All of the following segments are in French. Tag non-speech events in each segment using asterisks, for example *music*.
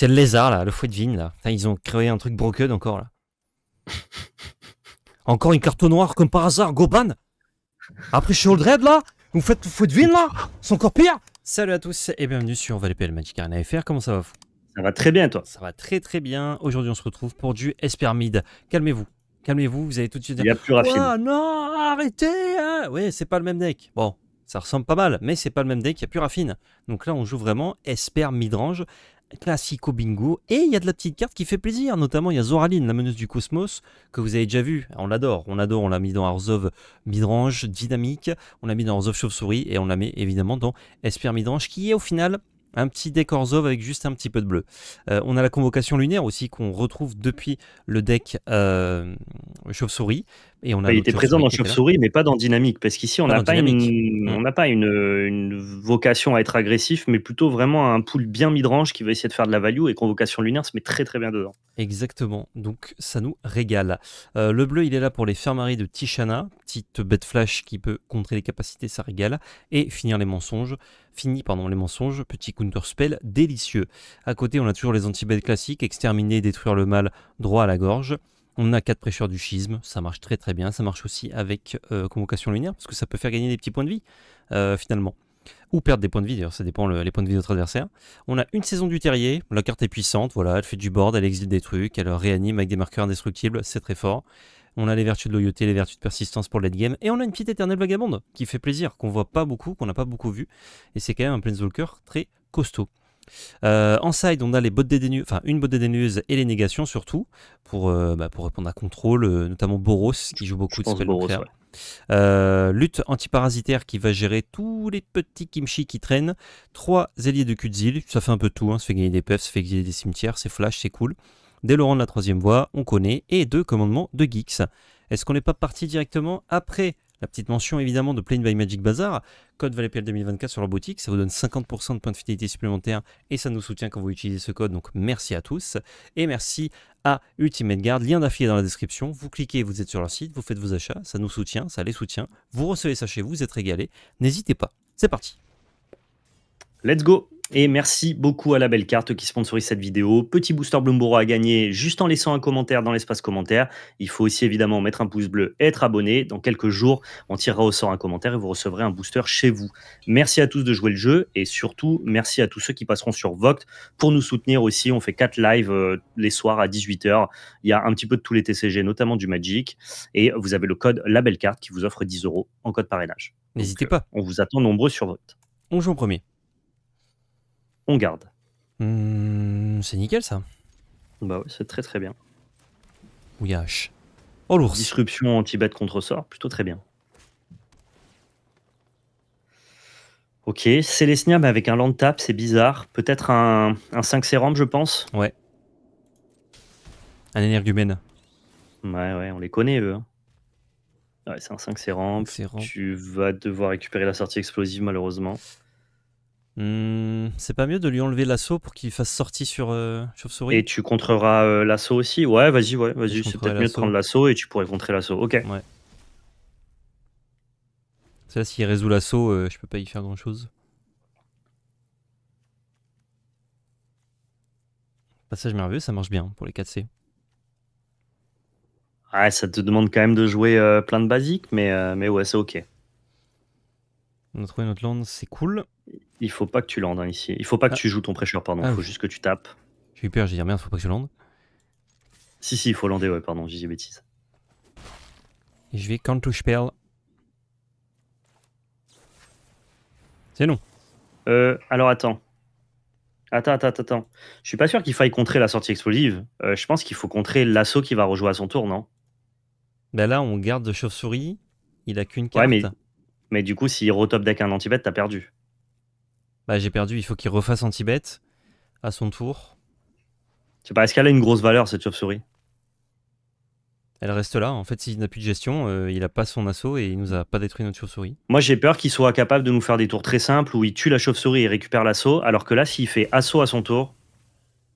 C'est le lézard, là, le fouet de vigne, là. ils ont créé un truc broken encore, là. *laughs* encore une carte noire, comme par hasard, Goban Après je dread là Vous faites le fouet de vigne, là C'est encore pire Salut à tous et bienvenue sur VLPL Magic Arena FR, comment ça va Ça va très bien, toi Ça va très très bien. Aujourd'hui, on se retrouve pour du Espermide. Calmez-vous. Calmez-vous, vous allez tout de suite Il y a plus Ah non, arrêtez hein. Oui, c'est pas le même deck. Bon, ça ressemble pas mal, mais c'est pas le même deck, il y a plus Raffine. Donc là, on joue vraiment Esper Midrange Classico Bingo. Et il y a de la petite carte qui fait plaisir, notamment il y a Zoraline, la meneuse du cosmos, que vous avez déjà vu, On l'adore, on adore on l'a mis dans Arzov Midrange Dynamique, on l'a mis dans Arzov Chauve-souris et on la met évidemment dans Esper Midrange, qui est au final un petit deck arzov avec juste un petit peu de bleu. Euh, on a la convocation lunaire aussi qu'on retrouve depuis le deck euh, chauve-souris on a bah, il était présent dans Chauve-souris, mais pas dans Dynamique, parce qu'ici, on n'a pas, une, vocation à être agressif, mais plutôt vraiment un pool bien midrange qui va essayer de faire de la value, et Convocation Lunaire se met très très bien dedans. Exactement, donc ça nous régale. Euh, le bleu, il est là pour les fermaries de Tishana, petite bête flash qui peut contrer les capacités, ça régale, et finir les mensonges, fini pendant les mensonges, petit counter spell délicieux. À côté, on a toujours les anti-bêtes classiques, exterminer, détruire le mal, droit à la gorge. On a 4 prêcheurs du schisme, ça marche très très bien. Ça marche aussi avec euh, Convocation Lunaire, parce que ça peut faire gagner des petits points de vie, euh, finalement. Ou perdre des points de vie, d'ailleurs, ça dépend les points de vie de votre adversaire. On a une saison du terrier, la carte est puissante, voilà, elle fait du board, elle exile des trucs, elle réanime avec des marqueurs indestructibles, c'est très fort. On a les vertus de loyauté, les vertus de persistance pour late game. Et on a une petite éternelle vagabonde qui fait plaisir, qu'on voit pas beaucoup, qu'on n'a pas beaucoup vu. Et c'est quand même un Planeswalker très costaud. Euh, en side, on a les bottes enfin une botte dédaigneuse et les négations surtout, pour, euh, bah, pour répondre à contrôle, euh, notamment Boros qui joue beaucoup de spells lutte antiparasitaire qui va gérer tous les petits kimchi qui traînent. Trois ailiers de Kudzil, ça fait un peu tout, hein, ça fait gagner des puffs, ça fait gagner des cimetières, c'est flash, c'est cool. Dès le rang de la troisième voie, on connaît, et deux commandements de Geeks. Est-ce qu'on n'est pas parti directement après la petite mention évidemment de Playing by Magic Bazaar, code ValetPL 2024 sur leur boutique, ça vous donne 50% de points de fidélité supplémentaires et ça nous soutient quand vous utilisez ce code, donc merci à tous. Et merci à Ultimate Guard, lien d'affilié dans la description, vous cliquez, vous êtes sur leur site, vous faites vos achats, ça nous soutient, ça les soutient, vous recevez ça chez vous, vous êtes régalé, n'hésitez pas. C'est parti Let's go et merci beaucoup à la belle carte qui sponsorise cette vidéo. Petit booster Bloomberg à gagner juste en laissant un commentaire dans l'espace commentaire. Il faut aussi évidemment mettre un pouce bleu et être abonné. Dans quelques jours, on tirera au sort un commentaire et vous recevrez un booster chez vous. Merci à tous de jouer le jeu et surtout merci à tous ceux qui passeront sur Voct pour nous soutenir aussi. On fait 4 lives euh, les soirs à 18h. Il y a un petit peu de tous les TCG, notamment du Magic. Et vous avez le code la belle carte qui vous offre 10 euros en code parrainage. N'hésitez pas. Euh, on vous attend nombreux sur Voct. Bonjour premier on garde. Hmm, c'est nickel ça. Bah ouais, c'est très très bien. ouillage. Oh l'ours. Disruption anti-bête contre sort, plutôt très bien. Ok, Célestia, mais avec un land tap, c'est bizarre. Peut-être un, un 5 sérum, je pense. Ouais. Un énergumène. Ouais, ouais, on les connaît, eux. Hein. Ouais, c'est un 5 sérum. Tu vas devoir récupérer la sortie explosive, malheureusement. Hmm, c'est pas mieux de lui enlever l'assaut pour qu'il fasse sortie sur euh, chauve-souris Et tu contreras euh, l'assaut aussi Ouais, vas-y, vas-y. C'est peut-être mieux de prendre l'assaut et tu pourrais contrer l'assaut. Ok. Ouais. Ça, s'il résout l'assaut, euh, je peux pas y faire grand-chose. Passage merveilleux, ça marche bien pour les 4C. Ouais, ça te demande quand même de jouer plein de basiques, mais, mais ouais, c'est ok. On a trouvé notre land, c'est cool. Il faut pas que tu landes hein, ici. Il faut pas que ah. tu joues ton pressure, pardon. Il ah faut juste que tu tapes. J'ai eu peur, j'ai dit merde, faut pas que tu landes. » Si, si, il faut lander, ouais, pardon, j'ai dit bêtise. je vais counter spell. C'est non. Euh, alors attends. Attends, attends, attends. Je suis pas sûr qu'il faille contrer la sortie explosive. Euh, je pense qu'il faut contrer l'assaut qui va rejouer à son tour, non bah là, on garde chauve-souris. Il a qu'une carte. Mais du coup, s'il retop deck un anti-bet, t'as perdu. Bah, j'ai perdu. Il faut qu'il refasse anti-bet à son tour. Je sais pas, est-ce qu'elle a une grosse valeur cette chauve-souris Elle reste là. En fait, s'il n'a plus de gestion, euh, il a pas son assaut et il nous a pas détruit notre chauve-souris. Moi, j'ai peur qu'il soit capable de nous faire des tours très simples où il tue la chauve-souris et récupère l'assaut. Alors que là, s'il fait assaut à son tour,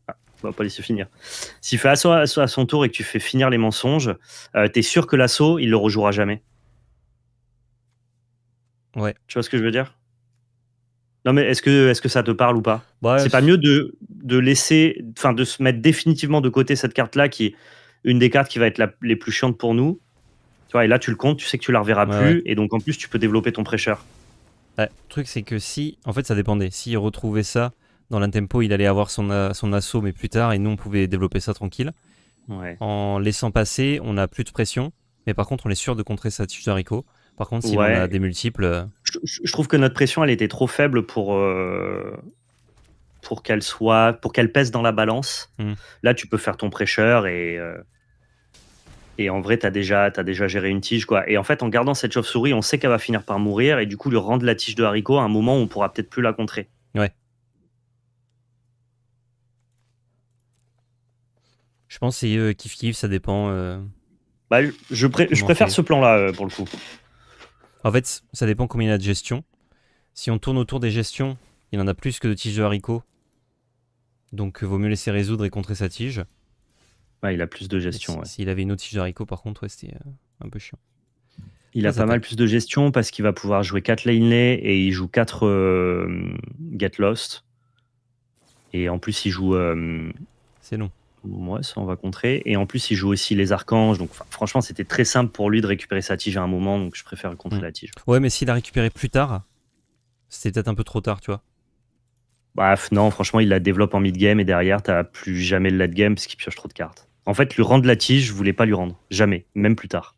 ah, on va pas laisser finir. S'il fait assaut à son tour et que tu fais finir les mensonges, euh, t'es sûr que l'assaut, il le rejouera jamais. Ouais. Tu vois ce que je veux dire non, mais est-ce que, est que ça te parle ou pas bah, C'est pas mieux de, de laisser, enfin, de se mettre définitivement de côté cette carte-là, qui est une des cartes qui va être la, les plus chiantes pour nous. Tu vois, et là, tu le comptes, tu sais que tu la reverras plus, et donc en plus, tu peux développer ton prêcheur. Bah, le truc, c'est que si, en fait, ça dépendait. S'il retrouvait ça dans l'intempo, il allait avoir son, euh, son assaut, mais plus tard, et nous, on pouvait développer ça tranquille. En laissant passer, on a plus de pression, mais par contre, on est sûr de contrer sa d'haricot. Par contre, si on a des multiples. Euh, je, trouve que notre pression, elle était trop faible pour, euh, pour qu'elle soit, pour qu'elle pèse dans la balance. Hmm. Là, tu peux faire ton prêcheur et. Euh, et en vrai, t'as déjà, as déjà géré une tige. quoi. Et en fait, en gardant cette chauve-souris, on sait qu'elle va finir par mourir et du coup, lui rendre la tige de haricot à un moment où on pourra peut-être plus la contrer. Ouais. Je pense que c'est kiff kiff, ça dépend. Bah, je, je préfère ce plan-là pour le coup. En fait, ça dépend combien il a de gestion. Si on tourne autour des gestions, il en a plus que de tiges de haricots. Donc, euh, vaut mieux laisser résoudre et contrer sa tige. il a plus de gestion. S'il avait une autre tige de haricots, par contre, c'était euh, un peu chiant. Il a pas mal plus de gestion parce qu'il va pouvoir jouer 4 laneley et il joue 4 euh, Get Lost. Et en plus, il joue. c'est long. Ouais, ça on va contrer. Et en plus, il joue aussi les archanges. Donc, franchement, c'était très simple pour lui de récupérer sa tige à un moment. Donc, je préfère contrer mm. la tige. Ouais, mais s'il a récupéré plus tard, c'était peut-être un peu trop tard, tu vois. Bah, non, franchement, il la développe en mid-game et derrière, t'as plus jamais le late-game parce qu'il pioche trop de cartes. En fait, lui rendre la tige, je voulais pas lui rendre. Jamais. Même plus tard.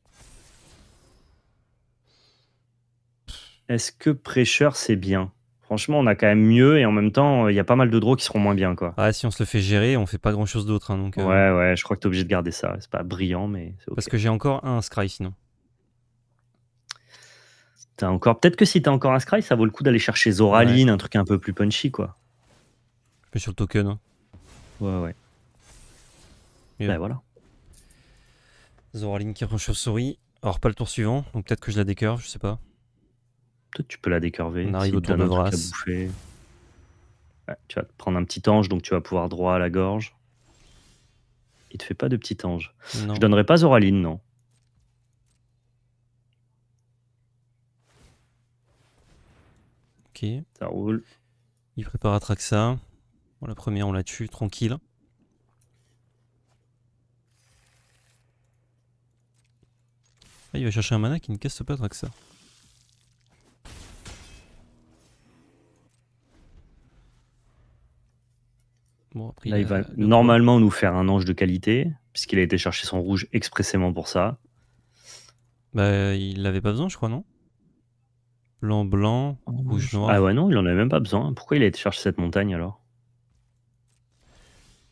Est-ce que Prêcheur, c'est bien franchement, on a quand même mieux et en même temps, euh, il y a pas mal de draws qui seront moins bien. Quoi. Ah, si on se le fait gérer, on fait pas grand chose d'autre. Hein, euh, ouais, ouais, je crois que tu es obligé de garder ça. C'est pas brillant, mais c'est Parce que j'ai encore un Scry sinon. encore... Peut-être que si t'as encore un Scry, ça vaut le coup d'aller chercher Zoraline, un truc un peu plus punchy. quoi. Mais sur le token. Hein. Ouais, ouais. Bah, voilà. Zoraline qui prend chauve-souris. Alors, pas le tour suivant, donc peut-être que je la décœur, je sais pas. Peut-être tu peux la décurver. On arrive si autour de tu vas te prendre un petit ange, donc tu vas pouvoir droit à la gorge. Il te fait pas de petit ange. Je Je donnerai pas Zoraline, non. Ok. Ça roule. Il prépare Atraxa. Bon, la première, on la tue, tranquille. Ah, il va chercher un mana qui ne casse pas Atraxa. Là, il, va normalement nous faire un ange de qualité, puisqu'il a été chercher son rouge expressément pour ça. Bah, il l'avait pas besoin, je crois, non Blanc, blanc, rouge, noir. Ah ouais, non, il en avait même pas besoin. Pourquoi il a été chercher cette montagne alors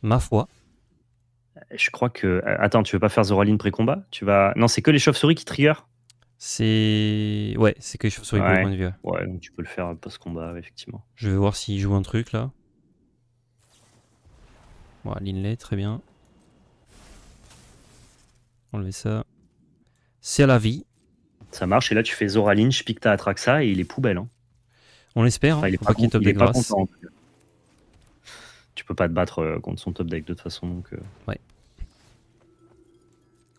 Ma foi. Je crois que. Euh, attends, tu veux pas faire Zoraline pré-combat Tu vas. Non, c'est que les chauves-souris qui trigger C'est. Ouais, c'est que les chauves-souris Ouais, donc tu peux le faire post-combat, effectivement. Je vais voir s'il joue un truc là l'inlay, très bien. Enlever ça. C'est à la vie. Ça marche, et là tu fais Zora Lynch, Picta Atraxa, et il est poubelle. Hein. On l'espère, il est pas, content. Tu peux pas te battre euh, contre son top deck de toute façon. Donc, euh. Ouais.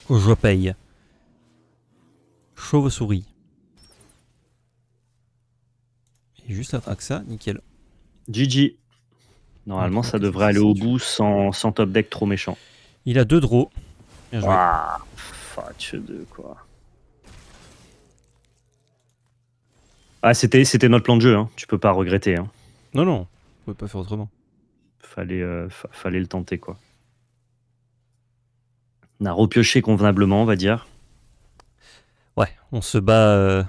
Oh, je paye. Chauve-souris. Et juste Atraxa, nickel. GG. Normalement, ça devrait aller au bout sans, top deck trop méchant. Il a deux draws. Bien joué. Ah, fatch 2, quoi. Ah, c'était, notre plan de jeu, hein. tu peux pas regretter. Hein. Non, non, on pouvait pas faire autrement. Fallait, euh, fallait le tenter, quoi. On a repioché convenablement, on va dire. Ouais, on se bat euh,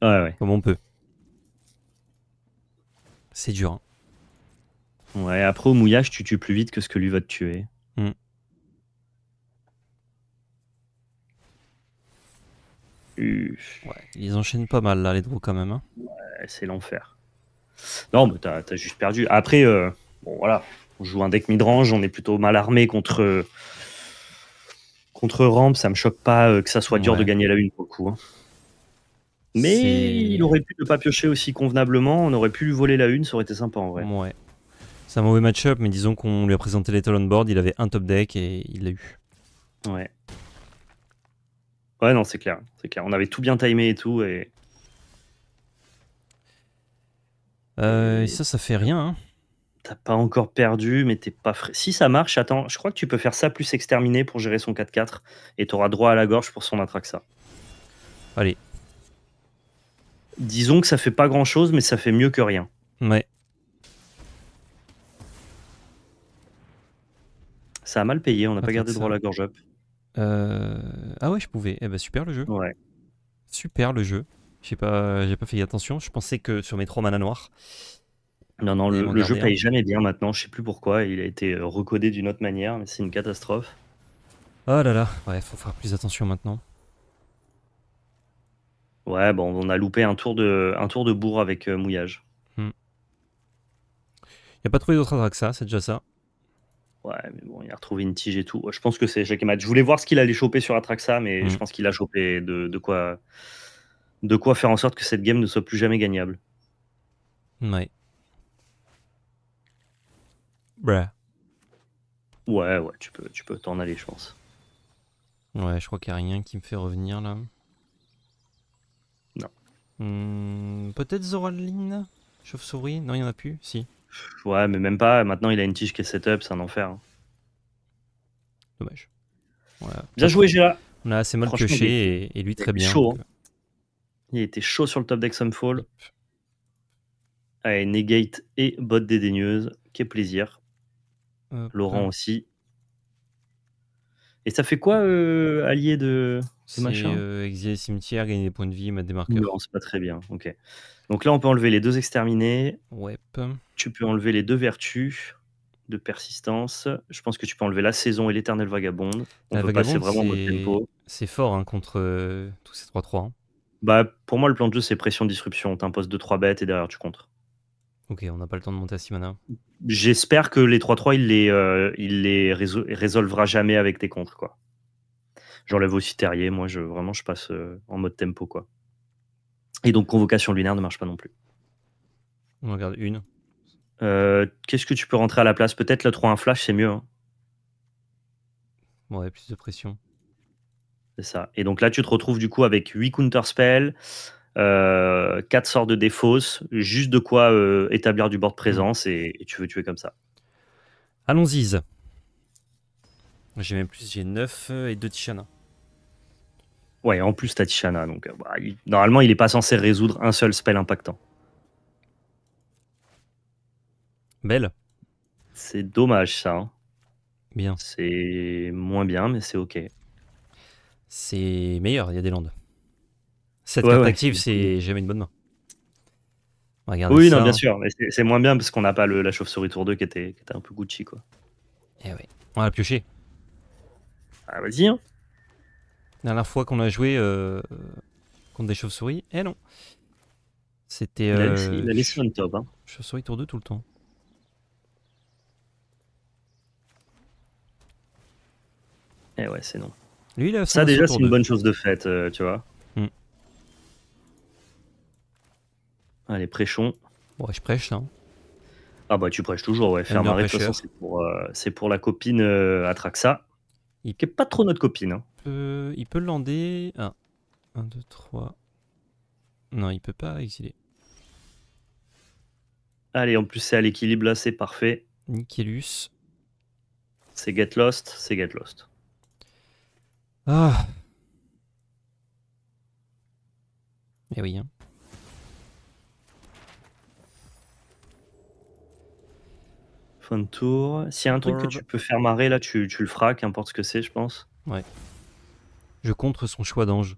ouais, ouais. comme on peut. C'est dur. Hein. Ouais, après au mouillage, tu tues plus vite que ce que lui va te tuer. Mm. Ouais, ils enchaînent pas mal là, les deux quand même. Hein. Ouais, c'est l'enfer. Non, mais t'as juste perdu. Après, euh, bon voilà, on joue un deck midrange, on est plutôt mal armé contre contre rampe. Ça me choque pas euh, que ça soit dur de gagner la une pour le coup. Hein. Mais il aurait pu ne pas piocher aussi convenablement. On aurait pu lui voler la une, ça aurait été sympa en vrai. Ouais. C'est un mauvais match-up, mais disons qu'on lui a présenté les board, il avait un top deck et il l'a eu. Ouais. Ouais, non, c'est clair. C'est clair. On avait tout bien timé et tout. Et, euh, ça, ça fait rien. Hein. T'as pas encore perdu, mais t'es pas frais. Si ça marche, attends, je crois que tu peux faire ça plus exterminé pour gérer son 4-4 et t'auras droit à la gorge pour son Atraxa. Allez. Disons que ça fait pas grand chose, mais ça fait mieux que rien. Ouais. Ça a mal payé, on n'a pas gardé droit à la gorge up. Euh, ah ouais, je pouvais. Eh ben super le jeu. Ouais. Super le jeu. J'ai pas, j'ai pas fait attention. Je pensais que sur mes trois Mana noirs. Non non, le, jeu paye jamais bien maintenant. Je sais plus pourquoi. Il a été euh, recodé d'une autre manière, mais c'est une catastrophe. Oh là là. Ouais, faut faire plus attention maintenant. Ouais, bon, on a loupé un tour de, un tour de bourg avec euh, mouillage. Il hmm. n'y a pas trouvé d'autre adra que ça, c'est déjà ça. Ouais, mais bon, il a retrouvé une tige et tout. Je pense que c'est chaque match. Je voulais voir ce qu'il allait choper sur Atraxa, mais je mm. pense qu'il a chopé de, quoi, de quoi faire en sorte que cette game ne soit plus jamais gagnable. Ouais. Ouais, ouais, tu peux tu peux t'en aller, je pense. Ouais, je crois qu'il n'y a rien qui me fait revenir là. Non. Hmm, peut-être Zoraline Chauve-souris Non, il n'y en a plus Si. Ouais, mais même pas. Maintenant, il a une tige qui est setup, c'est un enfer. Hein. Dommage. Voilà. Bien joué, Gérard. On a assez mal et, lui très bien. chaud, hein. Il était chaud sur le top deck Sunfall. Allez, Negate et bot dédaigneuse. Quel plaisir. Laurent aussi. Et ça fait quoi, euh, allié de. C'est machin. euh, exiler cimetière, gagner des points de vie, mettre des marqueurs. Non, c'est pas très bien. Ok. Donc là, on peut enlever les deux exterminés. Ouais. Tu peux enlever les deux vertus de persistance. Je pense que tu peux enlever la saison et l'éternel vagabonde. On passer vraiment mode tempo. C'est fort hein, contre euh, tous ces 3-3. Hein. Bah, pour moi, le plan de jeu, c'est pression-disruption. T'imposes 2-3 bêtes et derrière, tu contres. Ok, on n'a pas le temps de monter à 6 J'espère que les 3-3, il les, euh, les résolvera jamais avec tes contres. quoi. J'enlève aussi Terrier. Moi, je, vraiment, je passe euh, en mode tempo. quoi. Et donc, convocation lunaire ne marche pas non plus. On regarde une. Euh, qu'est-ce que tu peux rentrer à la place Peut-être le 3-1 flash, c'est mieux. Hein. Ouais, plus de pression. C'est ça. Et donc là, tu te retrouves du coup avec 8 counterspells, euh, 4 sorts de défausse, juste de quoi euh, établir du de présence et, et, tu veux tuer comme ça. Allons-y. J'ai même plus, j'ai 9 et 2 Tishana. Ouais, en plus, Tatishana Donc, euh, bah, normalement, il n'est pas censé résoudre un seul spell impactant. Belle. C'est dommage, ça. Hein. Bien. C'est moins bien, mais c'est ok. C'est meilleur, il y a des landes. Cette active, c'est jamais une bonne main. oui, non, bien sûr. Mais c'est moins bien parce qu'on n'a pas le, la chauve-souris tour 2 qui était, un peu Gucci, quoi. Eh oui. On va la piocher. Ah, vas-y. Hein. La dernière fois qu'on a joué euh, contre des chauves-souris, eh non. C'était. il a euh, laissé un top. Hein. Chauve-souris tour 2 tout le temps. Eh ouais, c'est non. Lui, là, Ça, déjà, c'est une bonne chose de faite, euh, tu vois. Hmm. Allez, prêchons. Ouais, je prêche, là. Hein. Ah, bah, tu prêches toujours, ouais. Faire un c'est pour, la copine Atraxa. Il... pas trop notre copine. Hein. Il peut lander... Ah. 1, 2, 3... Non, il peut pas exiler. Allez, en plus c'est à l'équilibre là, c'est parfait. Nickelus. C'est Get Lost, c'est Get Lost. Ah Eh oui, hein. Fin de tour. S'il y a un truc que tu peux faire marrer là, tu, tu le feras, qu'importe ce que c'est, je pense. Ouais. Je contre son choix d'ange.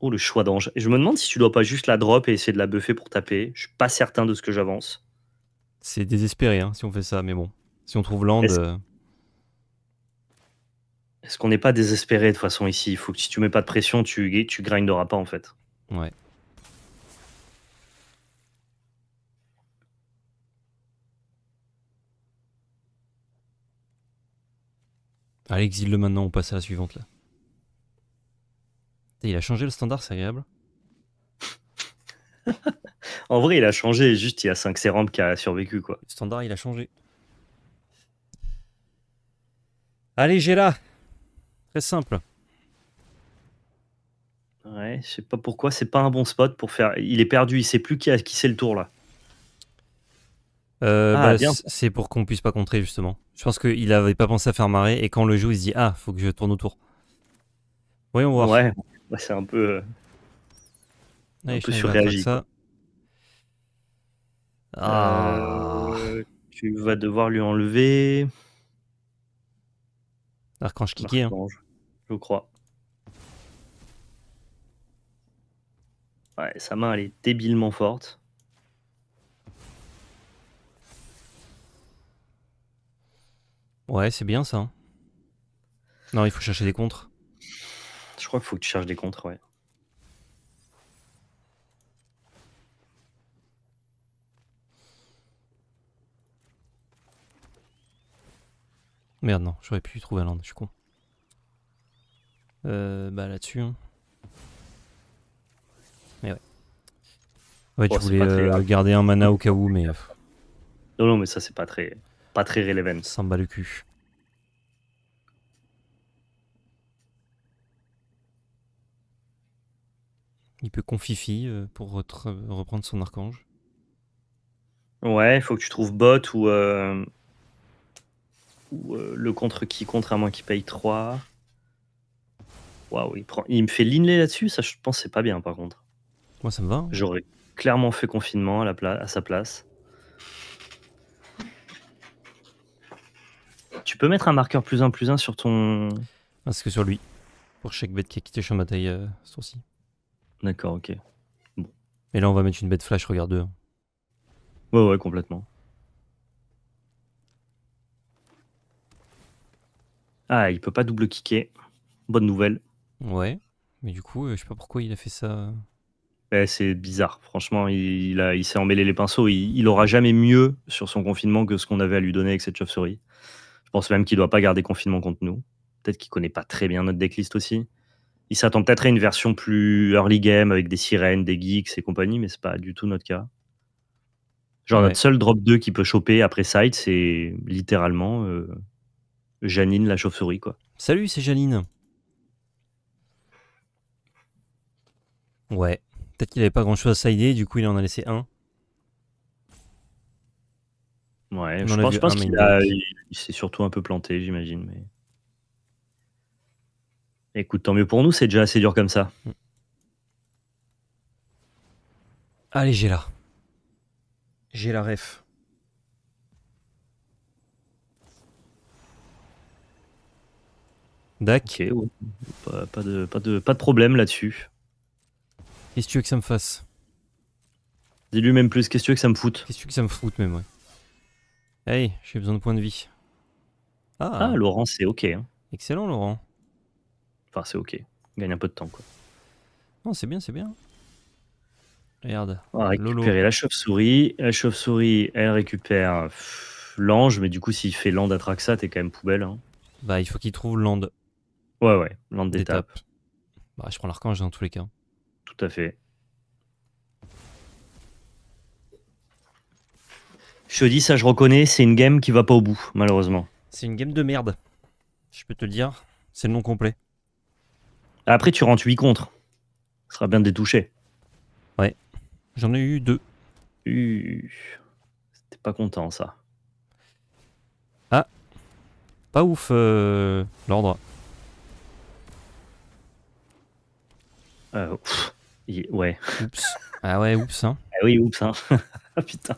Oh, le choix d'ange. Je me demande si tu dois pas juste la drop et essayer de la buffer pour taper. Je suis pas certain de ce que j'avance. C'est désespéré hein, si on fait ça, mais bon. Si on trouve land. Est-ce euh, qu'on n'est pas désespéré de toute façon ici Il faut que si tu mets pas de pression, tu, tu grinderas pas en fait. Ouais. Allez, exile-le maintenant, on passe à la suivante là. il a changé le standard, c'est agréable. *laughs* en vrai, il a changé, juste il y a 5 sérums qui a survécu quoi. Le standard, il a changé. Allez, j'ai là Très simple. Ouais, je sais pas pourquoi, c'est pas un bon spot pour faire. Il est perdu, il sait plus qui, qui c'est le tour là. Euh, ah, bah, c'est pour qu'on puisse pas contrer justement. Je pense qu'il avait pas pensé à faire marrer et quand le joue, il se dit ah faut que je tourne autour. Voyons voir. Ouais, c'est un peu, euh, ah, un peu Ah. Euh, tu vas devoir lui enlever. Archange Kiki. Hein. Je crois. Ouais, sa main elle est débilement forte. Ouais, c'est bien ça. Non, il faut chercher des contres. Je crois qu'il faut que tu cherches des contres, ouais. Merde, non, j'aurais pu trouver un land, je suis con. Euh, bah là-dessus. Mais hein. eh ouais. Ouais, tu oh, voulais euh, garder un mana au cas où, mais. Euh, non, non, mais ça, c'est pas très pas très relevant. me bat le cul. Il peut confifi euh, pour reprendre son archange. Ouais, il faut que tu trouves bot ou, euh, ou euh, le contre qui contre à moins qu'il paye 3. Waouh, il, prend... il me fait l'inlay là-dessus, ça je pense c'est pas bien par contre. Moi ça me va. Hein. J'aurais clairement fait confinement à, la à sa place. tu peux mettre un marqueur plus 1 plus 1 sur ton. Parce que sur lui. Pour chaque bête qui a quitté champ de bataille euh, ci D'accord, ok. Et là, on va mettre une bête flash, regarde 2. Hein. Ouais, ouais, complètement. Ah, il peut pas double kicker. Bonne nouvelle. Ouais, mais du coup, euh, je sais pas pourquoi il a fait ça. Eh, c'est bizarre, franchement, il, a, il s'est emmêlé les pinceaux. Il, il aura jamais mieux sur son confinement que ce qu'on avait à lui donner avec cette chauve-souris. Je pense même qu'il ne doit pas garder confinement contre nous. Peut-être qu'il ne connaît pas très bien notre decklist aussi. Il s'attend peut-être à une version plus early game avec des sirènes, des geeks et compagnie, mais c'est pas du tout notre cas. Genre, notre seul drop 2 qui peut choper après side, c'est littéralement euh, Janine la chauve-souris, quoi. Salut, c'est Janine. Ouais. Peut-être qu'il n'avait pas grand-chose à sider, du coup, il en a laissé un. Ouais, je pense, qu'il s'est surtout un peu planté, j'imagine. Mais... Écoute, tant mieux pour nous, c'est déjà assez dur comme ça. Allez, j'ai là. J'ai la ref. D'accord. pas, de, pas, de, pas de problème là-dessus. Qu'est-ce que tu veux que ça me fasse Dis-lui même plus, qu'est-ce que tu veux que ça me foute Qu'est-ce que tu veux que ça me foute même, ouais. Hey, j'ai besoin de points de vie. Ah, ah Laurent, c'est OK. Hein. excellent, Laurent. Enfin, c'est OK. Gagne un peu de temps, quoi. Non, c'est bien, c'est bien. Regarde. On va la chauve-souris. La chauve-souris, elle récupère l'ange, mais du coup, s'il fait land tu t'es quand même poubelle. Hein. Bah, il faut qu'il trouve l'and Ouais, ouais, land d'étape. d'étape. Bah, je prends l'archange dans hein, tous les cas. Tout à fait. Je te dis, ça je reconnais, c'est une game qui va pas au bout, malheureusement. C'est une game de merde. Je peux te le dire, c'est le nom complet. Après, tu rentres 8 contre. Ce sera bien de détoucher. Ouais. J'en ai eu deux. C'était pas content, ça. Ah. Pas ouf, euh, l'ordre. Euh, ouais. Oups. Ah ouais, oups. Hein. Ah oui, oups. Hein. *laughs* Putain.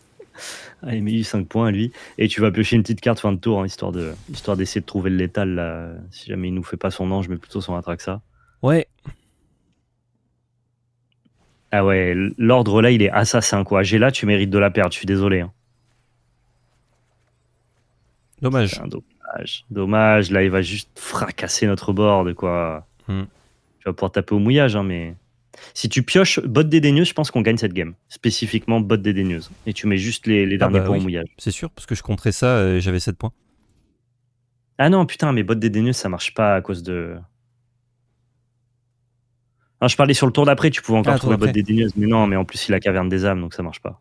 Ah, il met 5 points lui. Et tu vas piocher une petite carte fin de tour, hein, histoire de, d'essayer de trouver le létal. Là. Si jamais il nous fait pas son ange, mais plutôt son ça Ouais. Ah ouais, l'ordre là, il est assassin, quoi. J'ai là, tu mérites de la perdre je suis désolé. Hein. Dommage. dommage. Dommage, là, il va juste fracasser notre board, quoi. Hmm. Tu vas pouvoir taper au mouillage, hein, mais... Si tu pioches botte dédaigneuse, je pense qu'on gagne cette game. Spécifiquement botte dédaigneuse. Et tu mets juste les, ah derniers bah points au mouillage. C'est sûr, parce que je comptais ça euh, et j'avais 7 points. Ah non, putain, mais des dédaigneuse, ça marche pas à cause de. ah, je parlais sur le tour d'après, tu pouvais encore ah, trouver trouver botte dédaigneuse, mais non, mais en plus, il a caverne des âmes, donc ça marche pas.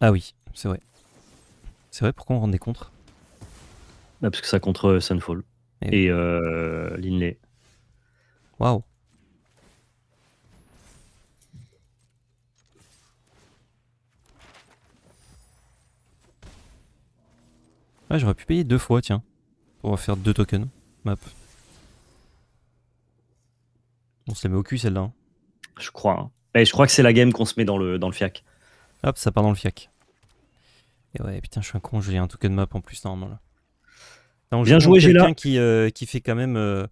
Ah oui, c'est vrai. C'est vrai, pourquoi on des contre bah, Parce que ça contre Sunfall eh et, euh, Linley. Waouh. Ouais, ah, j'aurais pu payer deux fois, tiens. Pour faire deux tokens. Map. On se la met au cul celle-là. Hein. Je crois. hein. Et je crois que c'est la game qu'on se met dans le, dans le fiac. Hop, ça part dans le fiac. Et ouais, putain, je suis un con, j'ai un token map en plus normalement là. Donc, Bien joué, Quelqu'un qui, euh, qui fait quand même. Euh,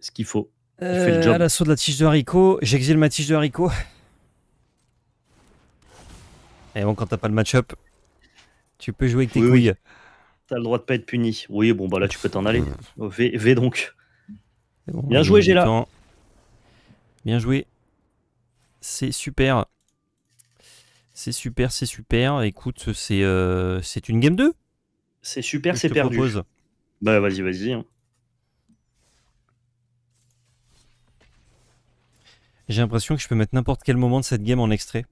Ce qu'il faut. fait le euh, job. l'assaut de la tige de haricot, j'exile ma tige de haricot. *laughs* Et bon, quand t'as pas le match-up, tu peux jouer avec tes couilles. T'as le droit de pas être puni. Oui, bon, bah là, tu peux t'en aller. Hmm. Oh, v, v donc. Bien joué, Géla. Bien joué. C'est super. C'est super, c'est super. Écoute, c'est euh, une game 2 C'est super, c'est perdu. Bah vas-y, vas-y. Hein. J'ai l'impression que je peux mettre n'importe quel moment de cette game en extrait.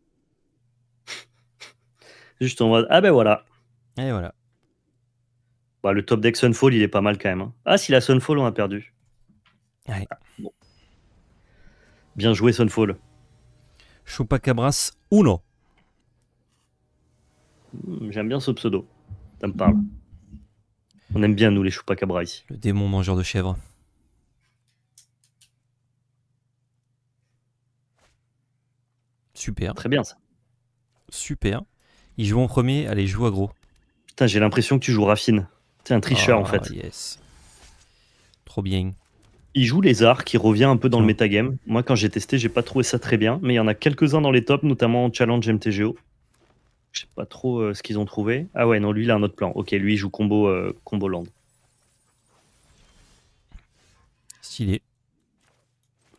Juste en mode, ah ben voilà. Et voilà. Bah, le top deck Sunfall, il est pas mal quand même. Hein. Ah, si la Sunfall, on a perdu. Ah, bien joué, Sunfall. Chupacabras Uno. Hmm, j'aime bien ce pseudo. Ça me parle. On aime bien, nous, les Chupacabras ici. Le démon mangeur de chèvres. Super. Très bien ça. Super. Ils jouent en premier, allez, joue gros j'ai l'impression que tu joues Raffine. T'es un tricheur, en ah, fait. Trop bien. Il joue les arts, qui revient un peu dans le ah. metagame. Moi, quand j'ai testé, j'ai pas trouvé ça très bien, mais il y en a quelques-uns dans les tops, notamment en challenge MTGO. Je sais pas trop euh, ce qu'ils ont trouvé. Ah ouais, non, lui, il a un autre plan. Ok, lui, il joue combo, euh, combo land. Stylé.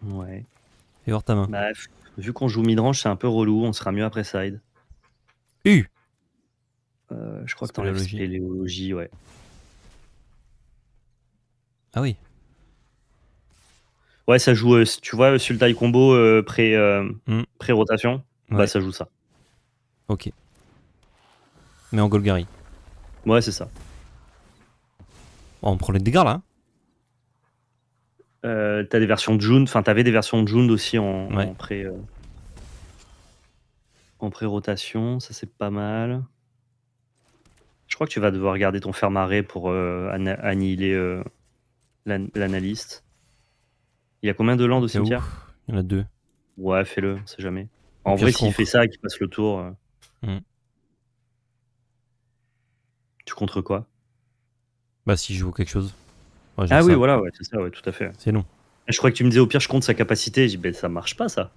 Ouais. Et voir ta main. Bah, vu qu'on joue midrange, c'est un peu relou. On sera mieux après side. U euh, je crois que t'enlèves spéléologie, ouais. Ah oui. Ouais, ça joue, euh, tu vois, sur le combo euh, pré, hmm. rotation bah, ouais. ça joue ça. Ok. Mais en Golgari. Ouais, c'est ça. on prend les dégâts là. Hein. t'as des versions de June, enfin t'avais des versions de June aussi en, pré en pré rotation, ça c'est pas mal. Je crois que tu vas devoir garder ton fer pour euh, annihiler euh, l'analyste. Il y a combien de landes au cimetière Il y en a deux. Ouais, fais-le, on sait jamais. En vrai, s'il fait ça et qu'il passe le tour. Euh. Mm. Tu contre quoi Bah, si je joue quelque chose. ah oui, voilà, ouais, c'est ça, ouais, tout à fait. C'est long. Je crois que tu me disais au pire, je compte sa capacité. Je dis, ben, ça marche pas, ça.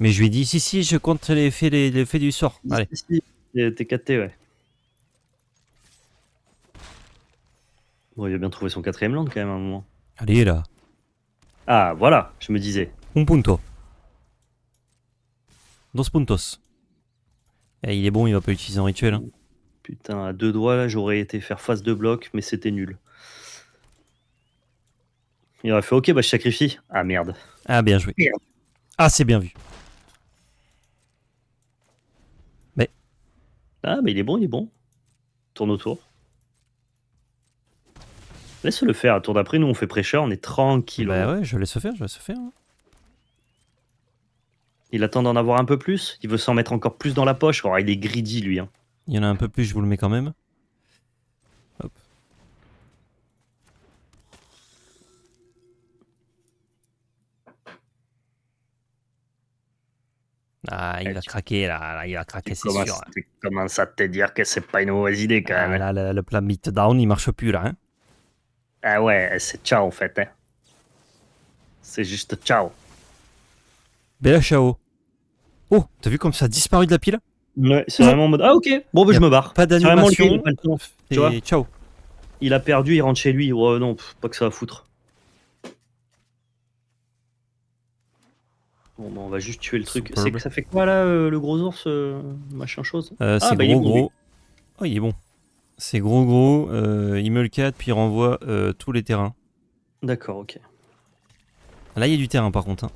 Mais je lui dis, si, si, je compte l'effet du sort. Allez. Si, ouais. Bon, il a bien trouvé son quatrième land quand même à un moment. Allez là. Ah voilà, je me disais. Un punto. Dos puntos. Eh, il est bon, il va pas utiliser en rituel. Hein. Putain, à deux doigts là, j'aurais été faire face de bloc, mais c'était nul. Il aurait fait ok, bah je sacrifie. Ah merde. Ah bien joué. Ah c'est bien vu. Mais. Ah mais il est bon, il est bon. Tourne autour. Laisse-le faire, à tour d'après, nous on fait prêcheur, on est tranquille. Bah ouais, je laisse faire, je laisse faire. Il attend d'en avoir un peu plus Il veut s'en mettre encore plus dans la poche oh, il est greedy lui. Hein. Il y en a un peu plus, je vous le mets quand même. Hop. Ah, il va a eh, craqué là, là, il a craqué, c'est sûr. Tu commences à te dire que c'est pas une mauvaise idée quand ah, même. Là, le, le plan Meet Down, il marche plus là. Hein ah ouais, c'est ciao en fait. Hein. C'est juste ciao. Bella ciao. Oh, t'as vu comme ça a disparu de la pile Ouais, c'est vraiment en mode Ah ok, bon bah je me barre. Pas d'animation. ciao. Il a perdu, il rentre chez lui. Ouais, non, pas que ça va foutre. Bon, bah, on va juste tuer le truc. C'est que ça fait quoi là, euh, le gros ours, euh, machin chose euh, ah, C'est bah, il bon, Oh, il est bon. C'est gros gros, euh, il me le 4, puis il renvoie euh, tous les terrains. D'accord, ok. Là, il y a du terrain par contre.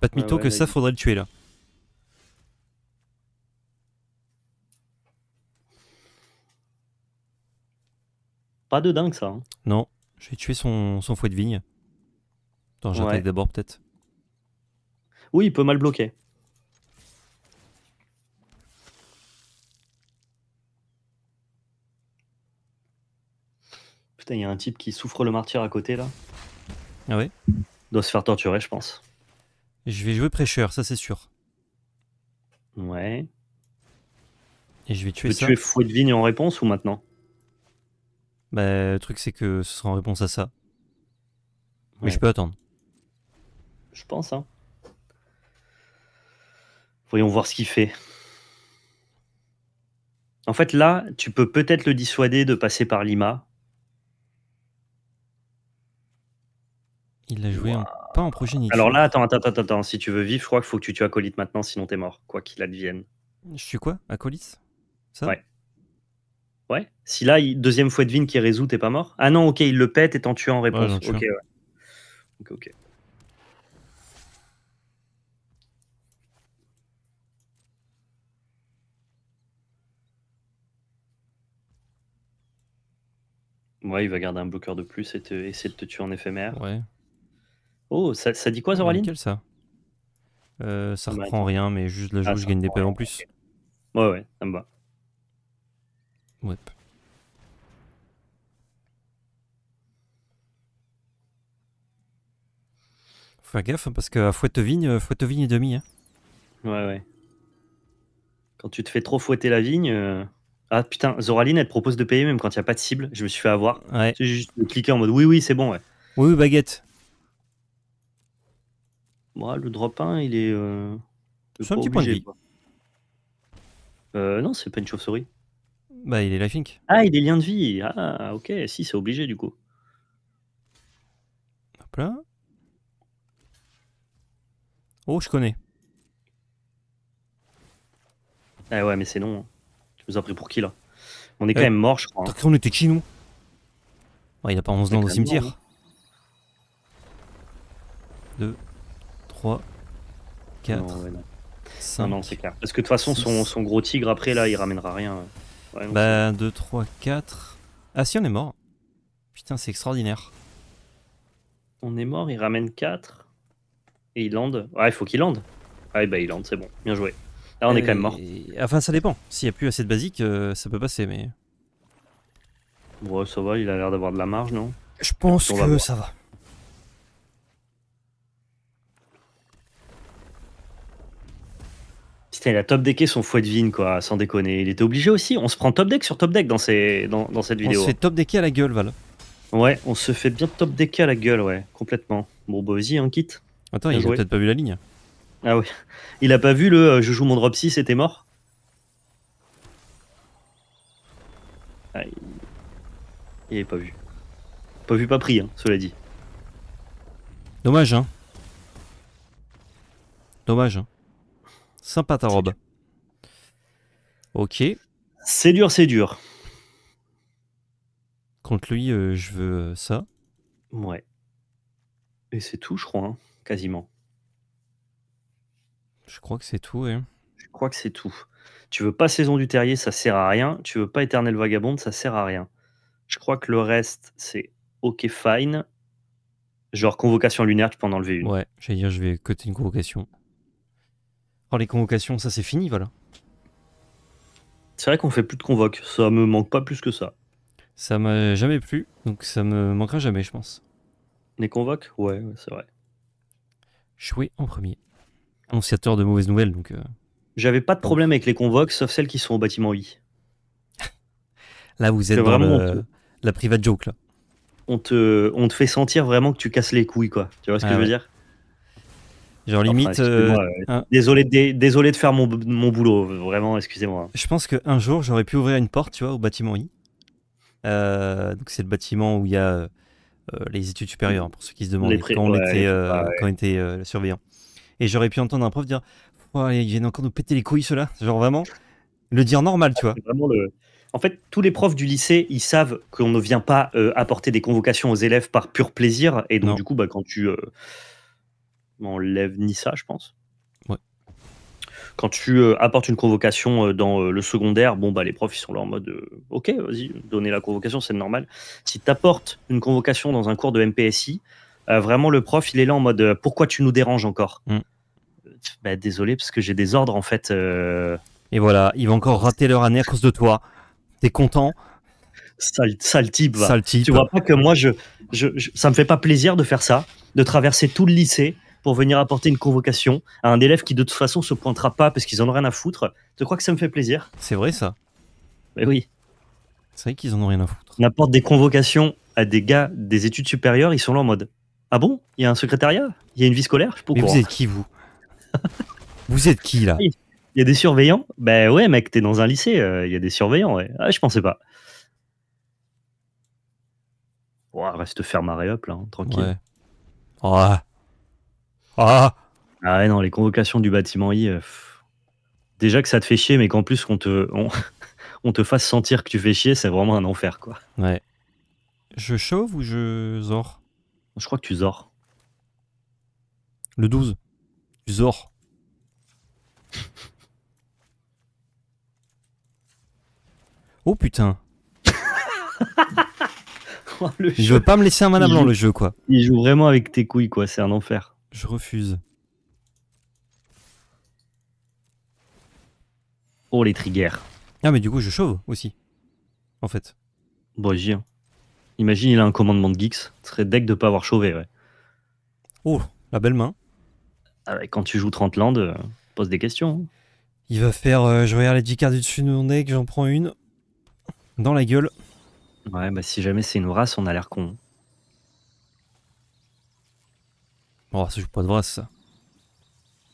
Pas de mytho que ça, faudrait le tuer là. Pas de dingue ça. Hein. Non, je vais tuer son, son fouet de vigne. Attends, j'attaque d'abord peut-être. Oui, il peut mal bloquer. il y a un type qui souffre le martyr à côté là. Ah ouais Doit se faire torturer, je pense. Je vais jouer prêcheur, ça c'est sûr. Ouais. Et je vais tuer Peux tuer fouet de vigne en réponse ou maintenant Bah, le truc c'est que ce sera en réponse à ça. Mais je peux attendre. Je pense, hein. Voyons voir ce qu'il fait. En fait, là, tu peux peut-être le dissuader de passer par Lima, Il l'a joué pas en... pas en Alors là, attends, attends, attends, attends. Si tu veux vivre, je crois qu'il faut que tu tues Acolyte maintenant, sinon t'es mort, quoi qu'il advienne. Je suis quoi Acolyte Ça Ouais. Ouais. Si là, deuxième fois de Vin qui résout, t'es pas mort Ah non, ok, il le pète et t'en tue en réponse. Ouais, ok, Ok, ok. Ouais, il va garder un bloqueur de plus et, essayer de te tuer en éphémère. Ouais. Oh, ça, dit quoi, ah, Zoraline Quel ça euh, Ça ah, bah, reprend rien, mais juste la ah, je gagne des pelles en plus. Ouais, ouais, ça me va. Ouais. Faut faire gaffe hein, parce qu'à fouette-vigne, euh, fouette-vigne et demi. Hein. Ouais, ouais. Quand tu te fais trop fouetter la vigne. Euh, ah putain, Zoraline, elle te propose de payer même quand il n'y a pas de cible. Je me suis fait avoir. Ouais. J'ai juste cliqué en mode oui, oui, c'est bon, ouais. Oui, oui, baguette. Moi, le drop 1, il est. Euh, c'est un petit point de vie. Euh, non, c'est pas une chauve-souris. Bah, il est lifelink. Ah, il est lien de vie. Ah, ok, si, c'est obligé du coup. Hop là. Oh, je connais. Ah ouais, mais c'est non. Hein. Tu nous as pris pour qui là On est quand eh, même mort, je crois. Hein. On était qui nous Il a pas 11 ans dans le cimetière. 2, hein. 3, 4, 5. c'est clair. Parce que de toute façon, son, gros tigre, après, là, il ramènera rien. bah, 2, 3, 4. Ah, si, on est mort. Putain, c'est extraordinaire. On est mort, il ramène 4. Et il lande. Ah, il faut qu'il lande. Ah, bah, il lande, c'est bon. Bien joué. Là, on est quand même mort. Enfin, ça dépend. S'il n'y a plus assez de basique, euh, ça peut passer, mais. bon ça va, il a l'air d'avoir de la marge, non Je pense que ça va. Putain, il a top decké son fouet de vigne, quoi, sans déconner. Il était obligé aussi. On se prend top deck sur top deck dans, ces, dans, cette vidéo. On se hein. fait top à la gueule, Val. Ouais, on se fait bien top decké à la gueule, ouais, complètement. Bon, bah vas-y, hein, quitte. Attends, il a peut-être pas vu la ligne. Ah oui. Il a pas vu le je euh, joue mon drop 6 et mort ah, il... il avait pas vu. Pas vu, pas pris, hein, cela dit. Dommage, hein. Dommage, hein. Sympa ta robe. Ok. C'est dur, c'est dur. Contre lui, euh, je veux euh, ça. Ouais. Et c'est tout, je crois, hein, quasiment. Je crois que c'est tout, Je crois que c'est tout. Tu veux pas Saison du Terrier, ça sert à rien. Tu veux pas Éternel Vagabonde, ça sert à rien. Je crois que le reste, c'est OK, fine. Genre Convocation Lunaire, tu peux en enlever une. Ouais, j'allais dire, je vais coter une convocation les convocations, ça c'est fini, voilà. C'est vrai qu'on fait plus de convoques, ça me manque pas plus que ça. Ça m'a jamais plu, donc ça me manquera jamais, je pense. Les convoques Ouais, c'est vrai. choué en premier. Annonciateur de mauvaises nouvelles, donc. Euh. J'avais pas de problème avec les convoques, sauf celles qui sont au bâtiment I. *laughs* là, vous êtes vraiment la private joke, là. On te... on te fait sentir vraiment que tu casses les couilles, quoi. Tu vois ce que ah je veux dire Genre limite. Euh, hein. désolé, désolé de faire mon, boulot, vraiment, excusez-moi. Je pense qu'un jour, j'aurais pu ouvrir une porte, tu vois, au bâtiment I. Euh, donc c'est le bâtiment où il y a euh, les études supérieures, pour ceux qui se demandent quand, on était, quand on était surveillant. Et j'aurais pu entendre un prof dire oh, ils viennent encore nous péter les couilles, ceux-là. Genre vraiment, le dire normal, tu ah, vois. En fait, tous les profs du lycée, ils savent qu'on ne vient pas apporter des convocations aux élèves par pur plaisir. Et donc, du coup, bah, quand tu on ni ça je pense. Quand tu euh, apportes une convocation euh, dans euh, le secondaire, bon, bah, les profs, ils sont là en mode Ok, vas-y, donnez la convocation, c'est normal. Si tu apportes une convocation dans un cours de MPSI, vraiment, le prof, il est là en mode Pourquoi tu nous déranges encore mm. bah, Désolé, parce que j'ai des ordres, en fait. Et voilà, ils vont encore rater leur année à cause de toi. T'es content Sale, type. Tu vois pas que moi, je, je, ça me fait pas plaisir de faire ça, de traverser tout le lycée pour venir apporter une convocation à un élève qui de toute façon se pointera pas parce qu'ils en ont rien à foutre. Tu crois que ça me fait plaisir C'est vrai ça. Mais oui. C'est vrai qu'ils en ont rien à foutre. On apporte des convocations à des gars des études supérieures, ils sont là en mode Ah bon Il y a un secrétariat Il y a une vie scolaire Je peux Mais vous êtes qui vous Vous êtes qui là *laughs* Il y a des surveillants Ben ouais, mec, t'es dans un lycée, euh, il y a des surveillants, ouais. Ah, je pensais pas. Ouah, reste ferme à là, hein, tranquille. Ouais. Oh. Ah Ah ouais, non, les convocations du bâtiment I. Euh, Déjà que ça te fait chier, mais qu'en plus qu'on te, *laughs* on, te fasse sentir que tu fais chier, c'est vraiment un enfer, quoi. Ouais. Je chauffe ou je zor Je crois que tu zors. Le 12. Tu zors Oh putain, Je *laughs* oh, veux pas me laisser un mana blanc le jeu quoi. il joue vraiment avec tes couilles, quoi. C'est un enfer. Je refuse. Oh, les triggers. Ah, mais du coup, je chauffe aussi. En fait. Bon, j'y Imagine, il a un commandement de Geeks. Ce serait deck de pas avoir chauvé, ouais. Oh, la belle main. Ah quand tu joues 30 landes, euh, pose des questions. Hein. Il va faire. euh, je regarde les 10 cartes du dessus de mon deck, j'en prends une. Dans la gueule. Ouais, bah si jamais c'est une race, on a l'air con. Oh, ça joue pas de vrai, ça.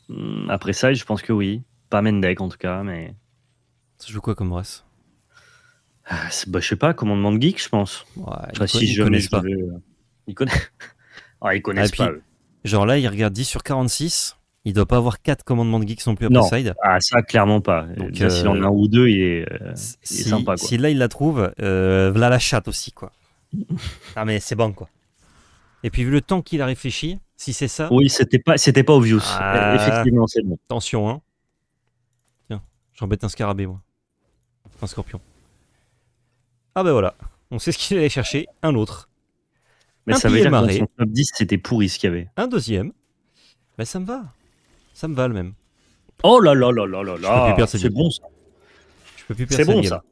Hmm, après ça, je pense que oui. Pas Mendek en tout cas, mais. Ça joue quoi comme Brass ah, bah, Je sais pas, commandement de geek, je pense. Ouais, ils, si connaissent pas. Euh, ils, *laughs* ah, connaissent ah, pas. Genre là, il regarde 10 sur 46. Il doit pas avoir 4 Commandement de Geek sont plus après Ah, ça, clairement pas. Donc, euh, s'il en a un ou deux, il est, euh, sympa. Si là, il la trouve, euh, la chatte aussi, quoi. *laughs* Ah mais c'est bon, quoi. Et puis vu le temps qu'il a réfléchi, si c'est ça. Oui, c'était pas, c'était pas obvious. Ah. Effectivement, c'est bon. Attention, hein. Tiens, j'embête un scarabée, moi. Un scorpion. Ah ben voilà, on sait ce qu'il allait chercher, un autre. Mais un ça veut 10, c'était pourri ce qu'il y avait. Un deuxième. Mais ben, ça me va. Ça me va le même. Oh là là là là là là. C'est bon ça. Je peux plus perdre C'est bon ça.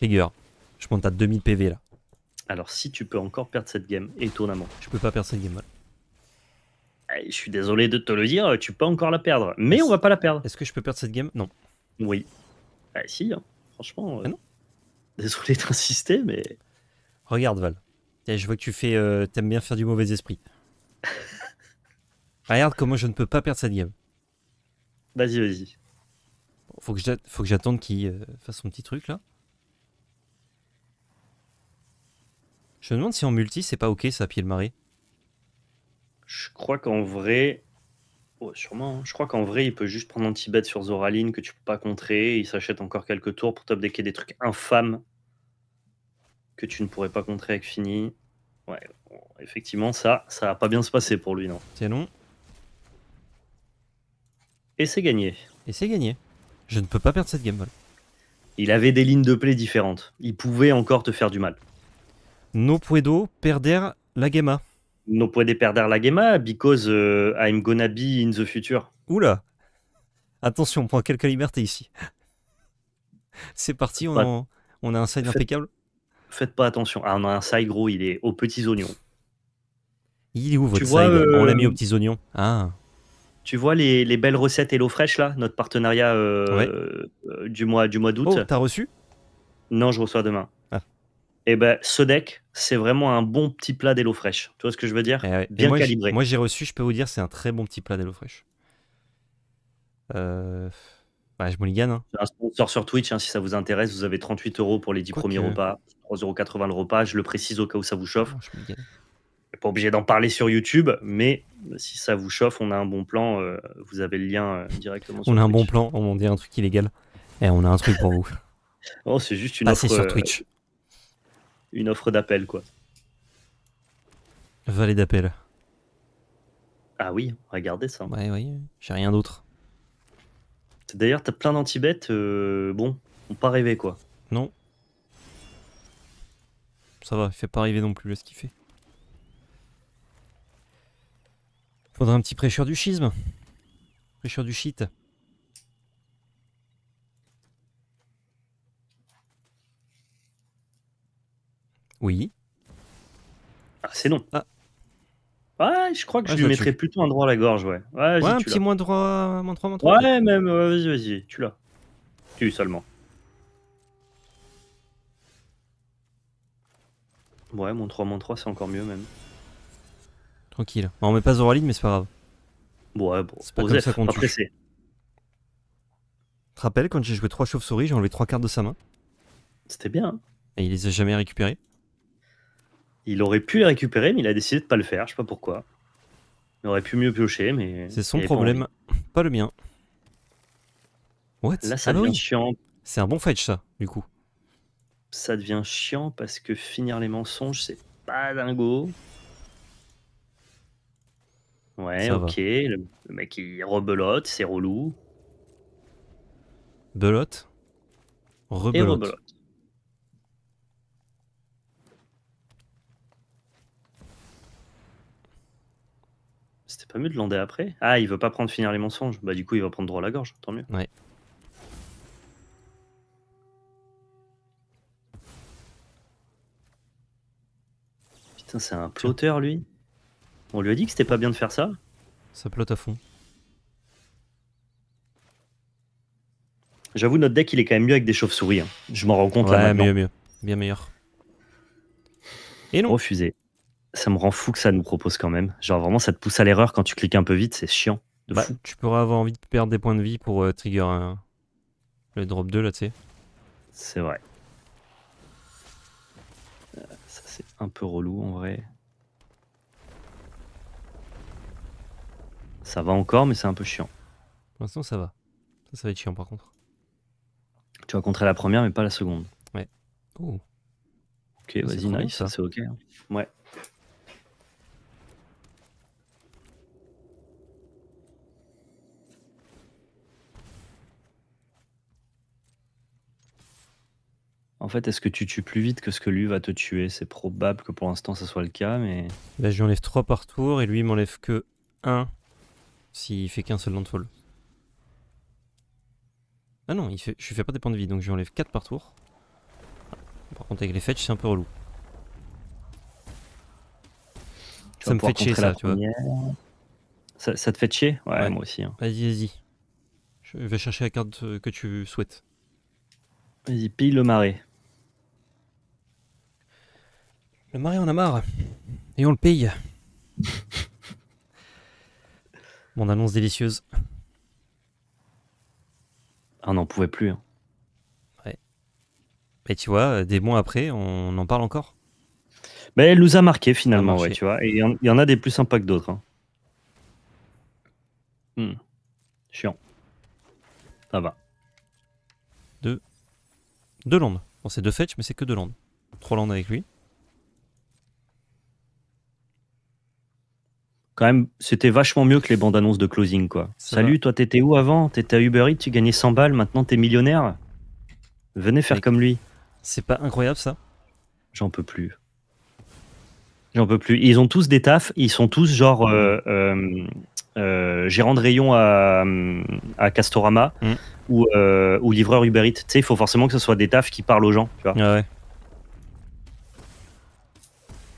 Rigueur. Je monte à 2000 PV là. Alors, si tu peux encore perdre cette game, étonnamment. Je peux pas perdre cette game. Eh, je suis désolé de te le dire, tu peux encore la perdre. Mais on va pas la perdre. Est-ce que je peux perdre cette game Non. Oui. Bah, si, hein. franchement. Euh, ah non. désolé *laughs* d'insister, mais. Regarde, Val. Eh, je vois que tu fais. Euh, t'aimes bien faire du mauvais esprit. *laughs* Regarde comment je ne peux pas perdre cette game. Vas-y, vas-y. faut que j'attende qu'il euh, fasse son petit truc là. Je me demande si en multi, c'est pas ok ça, pied le marais. Je crois qu'en vrai. Oh, sûrement. Hein. Je crois qu'en vrai, il peut juste prendre petit bet sur Zoraline que tu peux pas contrer. Il s'achète encore quelques tours pour top des trucs infâmes que tu ne pourrais pas contrer avec Fini. Ouais, effectivement, ça, ça va pas bien se passer pour lui, non C'est long. Et c'est gagné. Et c'est gagné. Je ne peux pas perdre cette game ball. Il avait des lignes de play différentes. Il pouvait encore te faire du mal. Nos puedo perder la gema. No puede perder la gema because uh, I'm gonna be in the future. Oula Attention, on prend quelques libertés ici. C'est parti, on, on, a un side impeccable. Faites pas attention. Ah, on a un side gros, il est aux petits oignons. Il est où votre tu side On l'a mis aux euh, petits oignons. Ah. Tu vois les, belles recettes et l'eau fraîche, là, notre partenariat euh, euh, du mois du mois d'août. Oh, t'as reçu Non, je reçois demain. Ah eh ben, ce deck, c'est vraiment un bon petit plat d'Hello Fresh. Tu vois ce que je veux dire eh Bien calibré. Moi, j'ai reçu, je peux vous dire, c'est un très bon petit plat d'Hello Fresh. Euh... je mulligan. Hein. Un sponsor sur Twitch, hein. si ça vous intéresse, vous avez 38 euros pour les 10 premiers repas, 3,80 euros le repas. Je le précise au cas où ça vous chauffe. Je pas obligé d'en parler sur YouTube, mais si ça vous chauffe, on a un bon plan. Euh, vous avez le lien euh, directement. Sur on a un bon plan, on dit un truc illégal. Et eh, on a un truc pour vous. *laughs* Oh, c'est juste une offre, sur euh, Twitch une offre d'appel, quoi. valet d'appel. Ah oui, regardez ça. Ouais, oui j'ai rien d'autre. D'ailleurs, t'as plein d'antibêtes, euh, bon, on pas rêver, quoi. Non. Ça va, il fait pas rêver non plus, le ce qu'il fait. Faudra un petit prêcheur du schisme. Prêcheur du shit. Oui. Ah, c'est non. Ah. Ouais, je crois que je lui mettrais plutôt un droit à la gorge, ouais. Ouais, un petit moins droit, moins 3 moins 3. Ouais, même, ouais, vas-y, vas-y, tu l'as. Tu seulement. Ouais, moins 3, moins 3, c'est encore mieux même. Tranquille. Bah, on met pas Zoraline, mais c'est pas grave. Ouais, bon, c'est pas comme ça qu'on tue. Tu te rappelles, quand j'ai joué 3 chauves-souris, j'ai enlevé 3 cartes de sa main C'était bien. Hein. Et il les a jamais récupérées il aurait pu les récupérer, mais il a décidé de pas le faire. Je sais pas pourquoi. Il aurait pu mieux piocher, mais. C'est son problème, pas, le mien. What Là, ah bah chiant. C'est un bon fetch, ça, du coup. Ça devient chiant parce que finir les mensonges, c'est pas dingo. Ouais, ok. Le, mec, il rebelote, c'est relou. Belote rebelote. mieux de lander après Ah, il veut pas prendre finir les mensonges. Bah, du coup, il va prendre droit à la gorge, tant mieux. Ouais. Putain, c'est un ploteur, lui. On lui a dit que c'était pas bien de faire ça. Ça plote à fond. J'avoue, notre deck, il est quand même mieux avec des chauves-souris. Hein. Je m'en rends compte ouais, mieux, mieux. Bien meilleur. Et non. Refusé ça me rend fou que ça nous propose quand même. Genre vraiment, ça te pousse à l'erreur quand tu cliques un peu vite, c'est chiant. Bah, tu pourrais avoir envie de perdre des points de vie pour euh, trigger le drop 2 là, tu sais. C'est vrai. Euh, ça c'est un peu relou en vrai. Ça va encore, mais c'est un peu chiant. Pour l'instant, ça va. Ça, va être chiant par contre. Tu vas contrer la première, mais pas la seconde. Ouais. Ok, vas-y, nice, c'est ok. Hein. Ouais. En fait, est-ce que tu tues plus vite que ce que lui va te tuer C'est probable que pour l'instant ça soit le cas, mais. Bah, je lui enlève 3 par tour et lui il m'enlève que 1 s'il fait qu'un seul landfall. Ah non, je lui fais pas des points de vie, donc je lui enlève 4 par tour. Par contre, avec les fetch, c'est un peu relou. ça me fait chier, ça, tu vois. Ça, te fait chier ouais, moi aussi. Hein. Vas-y, vas-y. Je vais chercher la carte que tu souhaites. Vas-y, pille le marais. Le mari en a marre. Et on le paye. *laughs* Mon annonce délicieuse. Ah, on n'en pouvait plus. Hein. Ouais. Et tu vois, des mois après, on en parle encore. Mais elle nous a marqué finalement, ouais, tu vois. Et il y, en a des plus sympas que d'autres. Hein. Hmm. Chiant. Ça va. Deux. Deux landes. Bon, c'est deux fetch, mais c'est que deux landes. Trois landes avec lui. quand même, c'était vachement mieux que les bandes annonces de closing, quoi. Salut, toi, t'étais où avant T'étais à Uber Eats, tu gagnais 100 balles, maintenant t'es millionnaire. Venez faire comme lui. C'est pas incroyable, ça J'en peux plus. J'en peux plus. Ils ont tous des tafs, ils sont tous genre euh, euh, euh gérant de rayon à, Castorama mm. ou, euh, ou, livreur Uber Eats. Tu sais, il faut forcément que ce soit des tafs qui parlent aux gens, tu vois. ouais.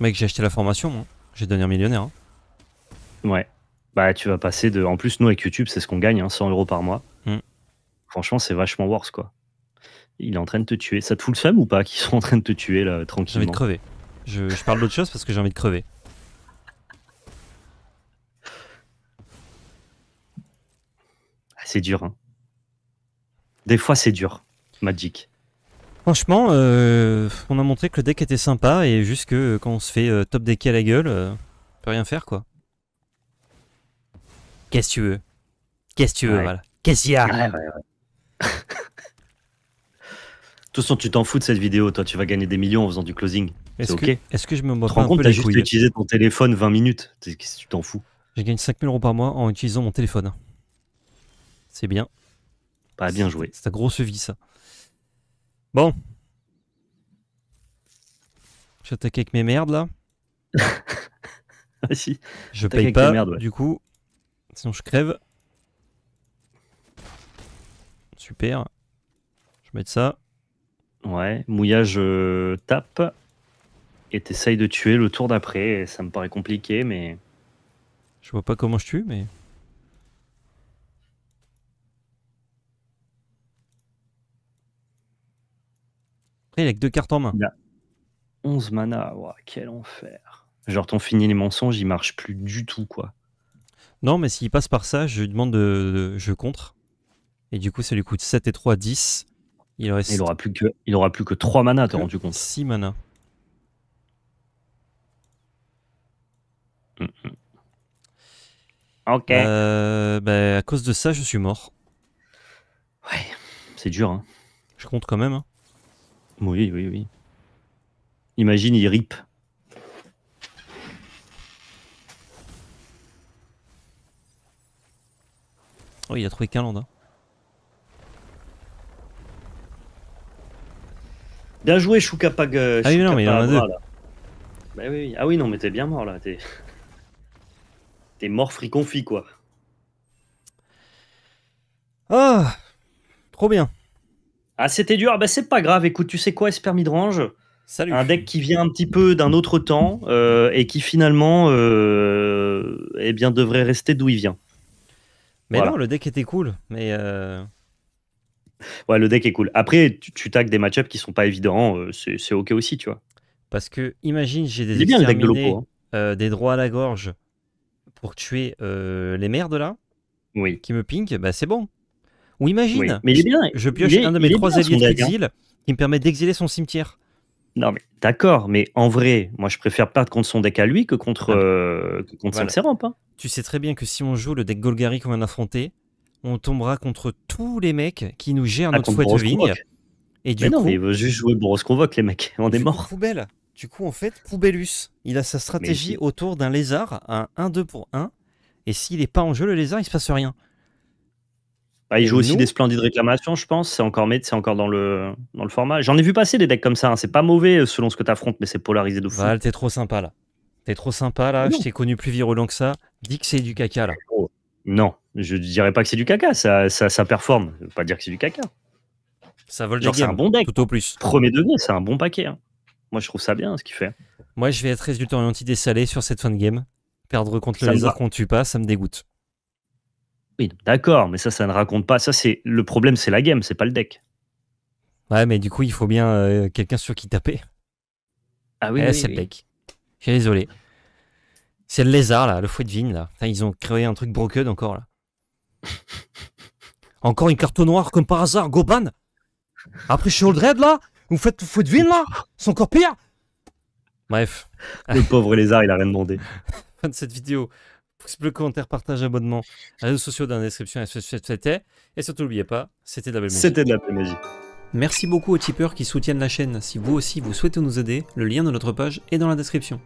Mec, j'ai acheté la formation, moi. J'ai devenir millionnaire. Hein. Ouais. Bah, tu vas passer de. En plus, nous, avec YouTube, c'est ce qu'on gagne, hein, 100 euros par mois. Mm. Franchement, c'est vachement worse, quoi. Il est en train de te tuer. Ça te fout le seum ou pas qu'ils sont en train de te tuer, là, tranquillement J'ai envie de crever. Je, parle d'autre chose parce que j'ai envie de crever. Ah, c'est dur, hein. Des fois, c'est dur, Magic. Franchement, euh, on a montré que le deck était sympa et juste que euh, quand on se fait euh, top decker à la gueule, on peut rien faire, quoi. Qu'est-ce que tu veux Qu'est-ce tu veux, voilà. Qu'est-ce qu'il y a *laughs* De toute façon, tu t'en fous de cette vidéo, toi, tu vas gagner des millions en faisant du closing. Est-ce que, que je me moque en compte, peu as juste utilisé ton téléphone 20 minutes. tu t'en fous Je gagne 5000 euros par mois en utilisant mon téléphone. C'est bien. Pas bien joué. C'est ta grosse vie, ça. Bon. J'attaque avec mes merdes, là. ah, *laughs* si. Je paye pas, du coup. Sinon je crève. Super. Je vais mettre ça. Ouais, mouillage euh, tape. Et t'essayes de tuer le tour d'après. Ça me paraît compliqué, mais. Je vois pas comment je tue, mais. Après, il a que deux cartes en main. Il a 11 mana, quel enfer. Genre, t'en finis les mensonges, il marche plus du tout, quoi. Non, mais s'il passe par ça, je lui demande de, je contre. Et du coup, ça lui coûte 7 et 3, 10. Il Il aura plus que, il aura plus que 3 manas, t'as rendu compte. 6 mana. Mm, mm. Ok. Euh, bah, à cause de ça, je suis mort. Ouais, c'est dur. Hein. Je compte quand même. Hein. Oui, oui, oui. Imagine, il rip. Oh, il a trouvé qu'un land. Bien joué, Shukapag. Euh, ah oui, non, mais il en a deux. Ben ah oui, non, mais t'es bien mort là. T'es *laughs* mort friconfi, quoi. Ah, trop bien. Ah, c'était dur. Ah, bah, c'est pas grave. Écoute, tu sais quoi, Esper Salut. Un deck qui vient un petit peu d'un autre temps euh, et qui finalement euh, eh bien, devrait rester d'où il vient. Mais non, le deck était cool. Mais euh, Ouais, le deck est cool. Après, tu, tu des matchups qui sont pas évidents, euh, c'est ok aussi, tu vois. Parce que, imagine, j'ai des hein. euh, des droits à la gorge pour tuer les merdes là, oui. qui me ping, bah c'est bon. Ou imagine, je pioche un de mes trois alliés d'exil hein. qui me permet d'exiler son cimetière. Non, mais d'accord, mais en vrai, moi je préfère perdre contre son deck à lui que contre, ah euh, que contre hein. Tu sais très bien que si on joue le deck Golgari qu'on vient d'affronter, on tombera contre tous les mecs qui nous gèrent ah, notre fouet de vigne. Et du coup, non, il veut juste jouer Boros Convoque, les mecs. On est mort. Du coup, en fait, Poubellus, il a sa stratégie autour d'un lézard un 1-2 pour 1. Et s'il n'est pas en jeu, le lézard, il se passe rien. Bah, il joue aussi des splendides réclamations, je pense. C'est encore, c'est encore dans, le, dans le format. J'en ai vu passer des decks comme ça. Hein. C'est pas mauvais euh, selon ce que t'affrontes, mais c'est polarisé de fou. Val, t'es trop sympa là. T'es trop sympa là. Je t'ai connu plus virulent que ça. Dis que c'est du caca là. Oh, non, je dirais pas que c'est du caca. Ça, ça, ça performe. Je veux pas dire que c'est du caca. Ça vole Genre, c'est un bon deck. Tout au plus. Premier degré, c'est un bon paquet. Hein. Moi, je trouve ça bien ce qu'il fait. Moi, je vais être résultat orienté dessalé sur cette fin de game. Perdre contre le lézard qu'on tue pas, ça me dégoûte. Oui, d'accord, mais ça, ça ne raconte pas. Ça, c'est le problème, c'est la game, c'est pas le deck. Ouais, mais du coup, il faut bien euh, quelqu'un sur qui taper. Ah oui, eh, c'est le deck. Je suis désolé. C'est le lézard, là, le fouet de vigne, là. ils ont créé un truc broken encore, là. *laughs* encore une carte noire, comme par hasard, Goban Après red là Vous faites le fouet de vigne, là C'est encore pire Bref. Le pauvre lézard, il a rien demandé. *laughs* fin de cette vidéo le commentaire, partage, abonnement, réseaux sociaux dans la description, et surtout n'oubliez pas, c'était de la magie. C'était de la magie. Merci beaucoup aux tipeurs qui soutiennent la chaîne. Si vous aussi vous souhaitez nous aider, le lien de notre page est dans la description.